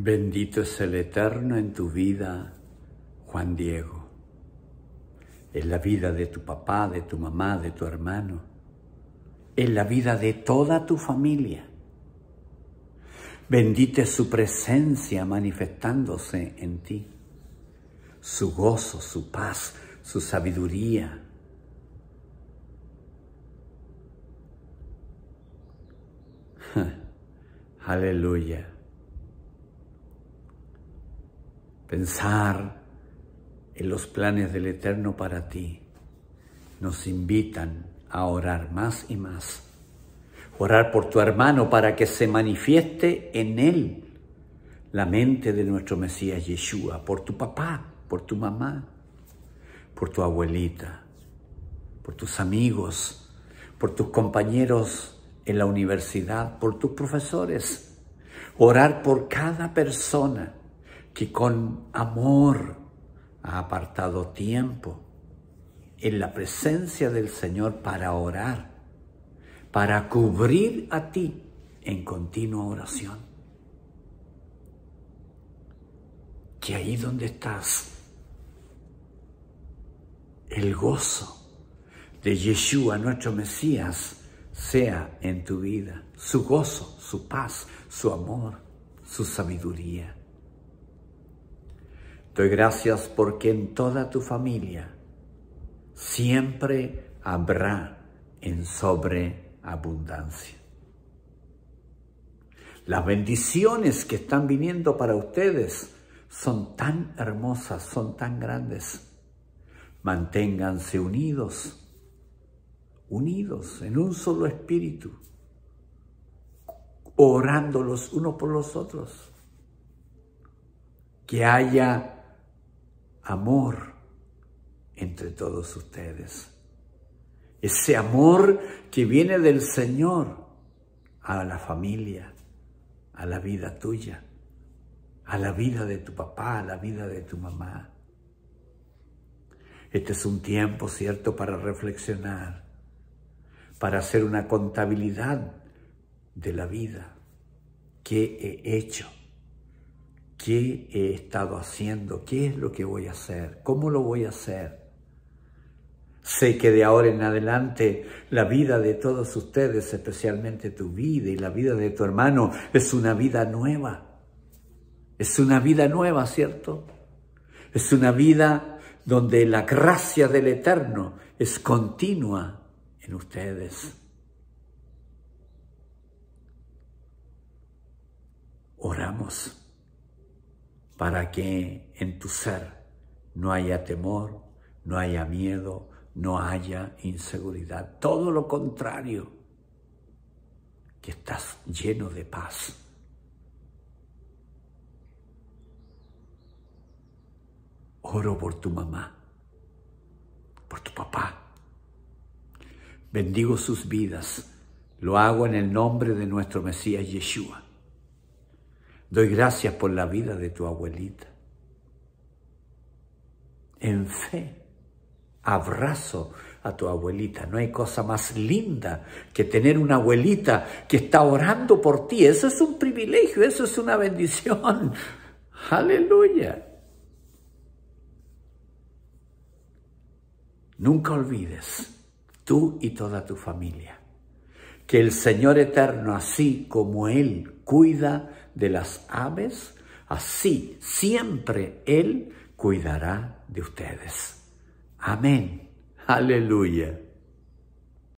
Bendito es el Eterno en tu vida, Juan Diego, en la vida de tu papá, de tu mamá, de tu hermano, en la vida de toda tu familia. Bendita es su presencia manifestándose en ti, su gozo, su paz, su sabiduría. Aleluya. pensar en los planes del Eterno para ti nos invitan a orar más y más. Orar por tu hermano para que se manifieste en él la mente de nuestro Mesías Yeshua, por tu papá, por tu mamá, por tu abuelita, por tus amigos, por tus compañeros en la universidad, por tus profesores. Orar por cada persona que con amor ha apartado tiempo en la presencia del Señor para orar, para cubrir a ti en continua oración. Que ahí donde estás, el gozo de Yeshua, nuestro Mesías, sea en tu vida, su gozo, su paz, su amor, su sabiduría doy gracias porque en toda tu familia siempre habrá en sobreabundancia. Las bendiciones que están viniendo para ustedes son tan hermosas, son tan grandes. Manténganse unidos, unidos en un solo espíritu, orando los unos por los otros. Que haya amor entre todos ustedes. Ese amor que viene del Señor a la familia, a la vida tuya, a la vida de tu papá, a la vida de tu mamá. Este es un tiempo, ¿cierto?, para reflexionar, para hacer una contabilidad de la vida. ¿Qué he hecho? ¿Qué he estado haciendo? ¿Qué es lo que voy a hacer? ¿Cómo lo voy a hacer? Sé que de ahora en adelante la vida de todos ustedes, especialmente tu vida y la vida de tu hermano, es una vida nueva. Es una vida nueva, ¿cierto? Es una vida donde la gracia del Eterno es continua en ustedes. Oramos para que en tu ser no haya temor, no haya miedo, no haya inseguridad. Todo lo contrario, que estás lleno de paz. Oro por tu mamá, por tu papá. Bendigo sus vidas. Lo hago en el nombre de nuestro Mesías Yeshua. Doy gracias por la vida de tu abuelita. En fe, abrazo a tu abuelita. No hay cosa más linda que tener una abuelita que está orando por ti. Eso es un privilegio, eso es una bendición. Aleluya. Nunca olvides, tú y toda tu familia, que el Señor Eterno, así como Él cuida de las aves, así siempre Él cuidará de ustedes. Amén. Aleluya.